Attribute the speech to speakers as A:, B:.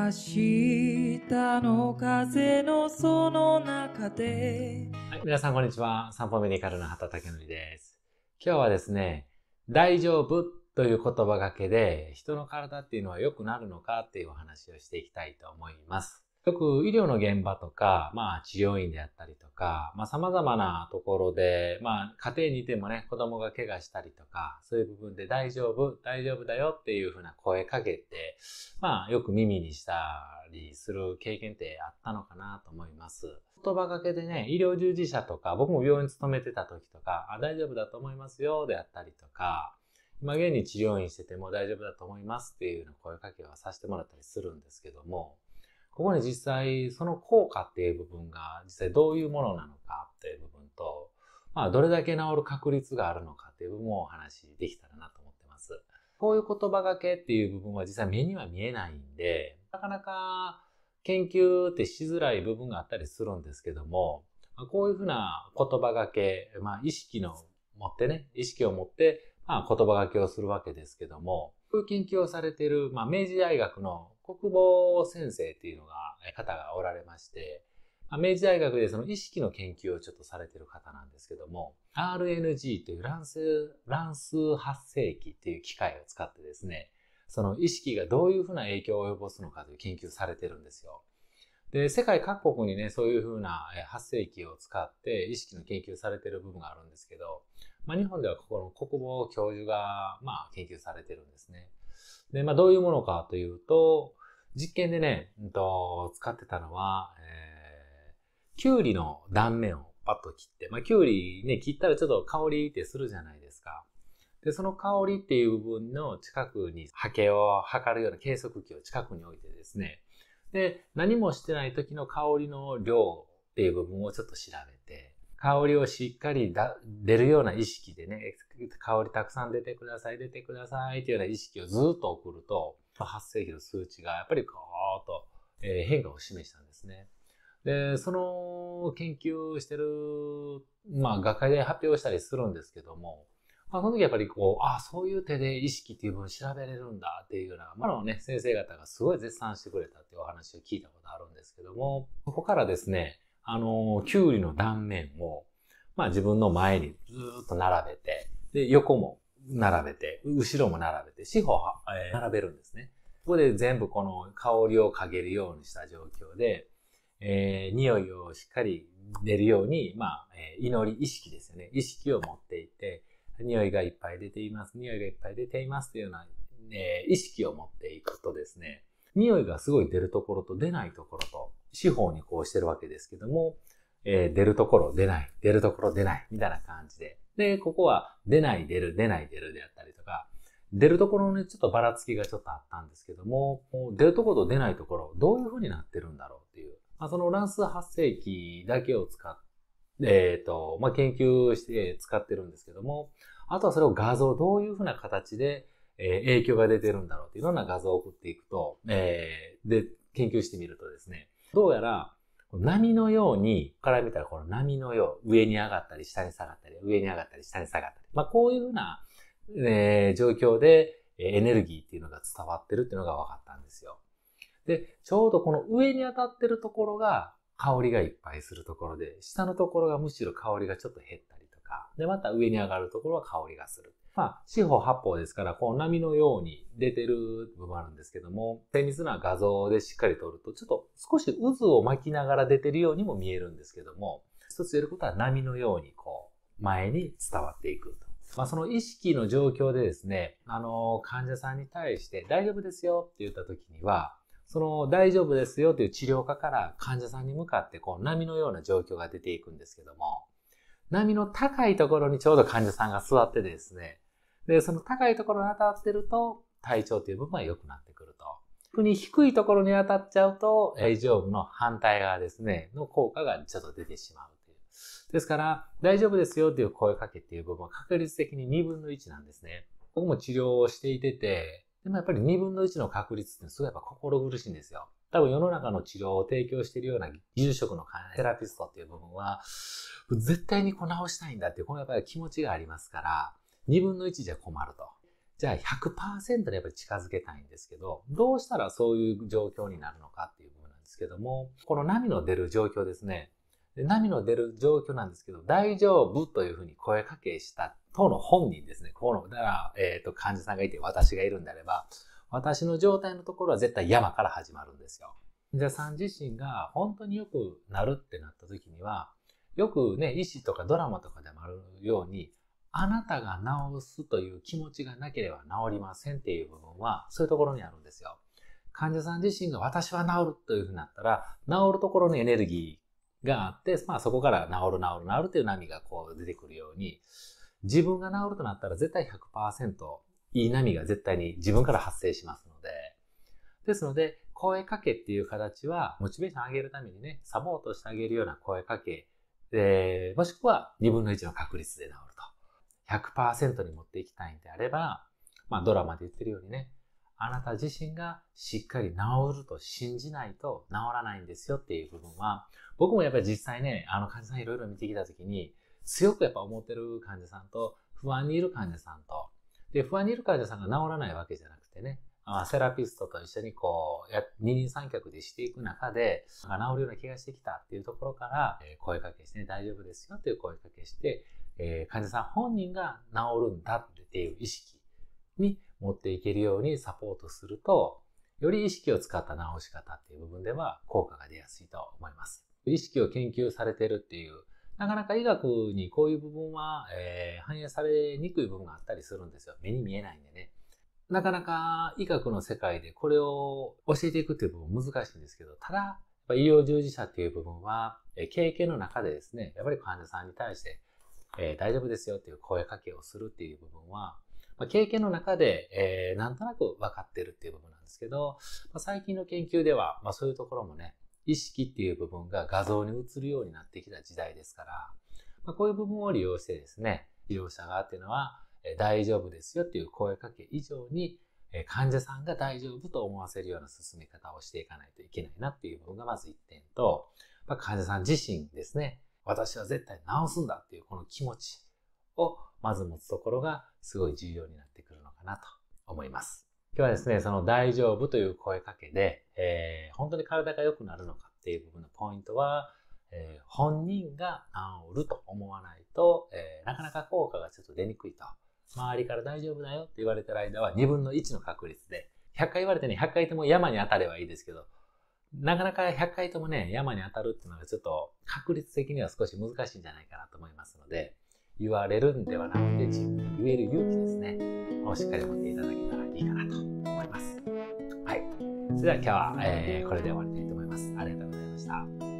A: 明日の風のその中で。はい、皆さんこんにちは。散歩メディカルの畑健則です。今日はですね、大丈夫という言葉がけで、人の体っていうのは良くなるのかっていうお話をしていきたいと思います。よく医療の現場とか、まあ治療院であったりとか、まあ様々なところで、まあ家庭にいてもね、子供が怪我したりとか、そういう部分で大丈夫、大丈夫だよっていうふうな声かけて、まあよく耳にしたりする経験ってあったのかなと思います。言葉がけでね、医療従事者とか、僕も病院勤めてた時とか、あ大丈夫だと思いますよであったりとか、今現に治療院してても大丈夫だと思いますっていうような声かけはさせてもらったりするんですけども、ここに実際その効果っていう部分が実際どういうものなのかっていう部分と、まあ、どれだけ治る確率があるのかっていう部分をお話できたらなと思ってます。こういう言葉がけっていう部分は実際目には見えないんで、なかなか研究ってしづらい部分があったりするんですけども、こういうふうな言葉がけ、まあ意識の持ってね、意識を持って、まあ言葉がけをするわけですけども、研究をされている、まあ、明治大学の国防先生っていうのが、方がおられまして、まあ、明治大学でその意識の研究をちょっとされている方なんですけども、RNG という乱数、乱数発生器っていう機械を使ってですね、その意識がどういうふうな影響を及ぼすのかという研究されてるんですよ。で、世界各国にね、そういうふうな発生器を使って意識の研究されてる部分があるんですけど、まあ、日本ではここの国防教授が、まあ、研究されてるんですね。で、まあ、どういうものかというと、実験でね、うんと、使ってたのは、えー、きゅうりの断面をパッと切って、まあ、きゅうりね、切ったらちょっと香りってするじゃないですか。で、その香りっていう部分の近くに波形を測るような計測器を近くに置いてですね、で、何もしてない時の香りの量っていう部分をちょっと調べて、香りをしっかり出るような意識でね、香りたくさん出てください、出てくださいというような意識をずっと送ると、発生時の数値がやっぱりこーっと、え変化を示したんですね。で、その研究してる、まあ、学会で発表したりするんですけども、まあ、その時やっぱりこう、ああ、そういう手で意識っていう分調べれるんだっていうような、まあのね、先生方がすごい絶賛してくれたっていうお話を聞いたことあるんですけども、ここからですね、あの、きゅうりの断面を、まあ自分の前にずっと並べて、で、横も並べて、後ろも並べて、四方、え並べるんですね。ここで全部この香りを嗅げるようにした状況で、えー、匂いをしっかり出るように、まあ、えー、祈り、意識ですよね。意識を持っていて、匂いがいっぱい出ています、匂いがいっぱい出ていますというような、えー、意識を持っていくとですね、匂いがすごい出るところと出ないところと、四方にこうしてるわけですけども、えー、出るところ出ない、出るところ出ない、みたいな感じで。で、ここは出ない出る、出ない出るであったりとか、出るところにちょっとばらつきがちょっとあったんですけども、も出るところと出ないところ、どういう風になってるんだろうっていう。まあ、その乱数発生器だけを使って、えっ、ー、と、まあ、研究して使ってるんですけども、あとはそれを画像、どういう風な形で、え影響が出てるんだろうっていろんな画像を送っていくと、えー、で、研究してみるとですね、どうやら、波のように、ここから見たらこの波のよう、上に上がったり下に下がったり、上に上がったり下に下がったり。まあこういうふうな、えー、状況でエネルギーっていうのが伝わってるっていうのが分かったんですよ。で、ちょうどこの上に当たってるところが香りがいっぱいするところで、下のところがむしろ香りがちょっと減ったりか、で、また上に上がるところは香りがする。まあ、四方八方ですから、こう波のように出てる部分もあるんですけども、精密な画像でしっかり撮ると、ちょっと少し渦を巻きながら出てるようにも見えるんですけども、一つ言えることは波のようにこう、前に伝わっていくと。まあ、その意識の状況でですね、あの、患者さんに対して大丈夫ですよって言った時には、その大丈夫ですよという治療科から患者さんに向かってこう波のような状況が出ていくんですけども、波の高いところにちょうど患者さんが座ってですね、で、その高いところに当たってると、体調という部分は良くなってくると。特に低いところに当たっちゃうと、大丈夫の反対側ですね、の効果がちょっと出てしまうという。ですから、大丈夫ですよという声かけっていう部分は確率的に2分の1なんですね。僕も治療をしていてて、でもやっぱり2分の1の確率ってすごいやっぱ心苦しいんですよ。多分世の中の治療を提供しているような術職のセラピストっていう部分は、絶対にこう直したいんだっていう、このやっぱり気持ちがありますから、2分の1じゃ困ると。じゃあ100%でやっぱり近づけたいんですけど、どうしたらそういう状況になるのかっていう部分なんですけども、この波の出る状況ですね。波の出る状況なんですけど、大丈夫というふうに声かけした当の本人ですね。この、だから、えっ、ー、と、患者さんがいて私がいるんであれば、私の状態のところは絶対山から始まるんですよ。患者さん自身が本当によくなるってなった時には、よくね、医師とかドラマとかでもあるように、あなたが治すという気持ちがなければ治りませんっていう部分は、そういうところにあるんですよ。患者さん自身が私は治るというふうになったら、治るところのエネルギーがあって、まあそこから治る治る治るという波がこう出てくるように、自分が治るとなったら絶対100%いい波が絶対に自分から発生しますので。ですので、声かけっていう形は、モチベーション上げるためにね、サポートしてあげるような声かけ、えー、もしくは2分の1の確率で治ると。100%に持っていきたいんであれば、まあドラマで言ってるようにね、あなた自身がしっかり治ると信じないと治らないんですよっていう部分は、僕もやっぱり実際ね、あの患者さんいろいろ見てきた時に、強くやっぱ思ってる患者さんと、不安にいる患者さんと、で、不安にいる患者さんが治らないわけじゃなくてね、あ、セラピストと一緒にこう、や二人三脚でしていく中で、治るような気がしてきたっていうところから、え声かけして、ね、大丈夫ですよという声かけして、えー、患者さん本人が治るんだっていう意識に持っていけるようにサポートすると、より意識を使った治し方っていう部分では効果が出やすいと思います。意識を研究されてるっていうなかなか医学にこういう部分は、えー、反映されにくい部分があったりするんですよ。目に見えないんでね。なかなか医学の世界でこれを教えていくっていう部分難しいんですけど、ただ、医療従事者っていう部分は、経験の中でですね、やっぱり患者さんに対して、えー、大丈夫ですよっていう声かけをするっていう部分は、まあ、経験の中で、えー、なんとなく分かってるっていう部分なんですけど、まあ、最近の研究では、まあ、そういうところもね、意識っていう部分が画像に映るようになってきた時代ですから、まあ、こういう部分を利用してですね、利用者側っていうのは、え大丈夫ですよっていう声かけ以上に、え患者さんが大丈夫と思わせるような進め方をしていかないといけないなっていう部分がまず1点と、まあ、患者さん自身ですね、私は絶対治すんだっていうこの気持ちをまず持つところがすごい重要になってくるのかなと思います。今日はですね、その大丈夫という声かけで、えー、本当に体が良くなるのかっていう部分のポイントは、えー、本人が治ると思わないと、えー、なかなか効果がちょっと出にくいと。周りから大丈夫だよって言われてる間は2分の1の確率で、100回言われてね、100回とも山に当たればいいですけど、なかなか100回ともね、山に当たるっていうのがちょっと確率的には少し難しいんじゃないかなと思いますので、言われるんではなくて自分が言える勇気ですね、をしっかり持っていただきたい。それでは今日は、えー、これで終わりたいと思います。ありがとうございました。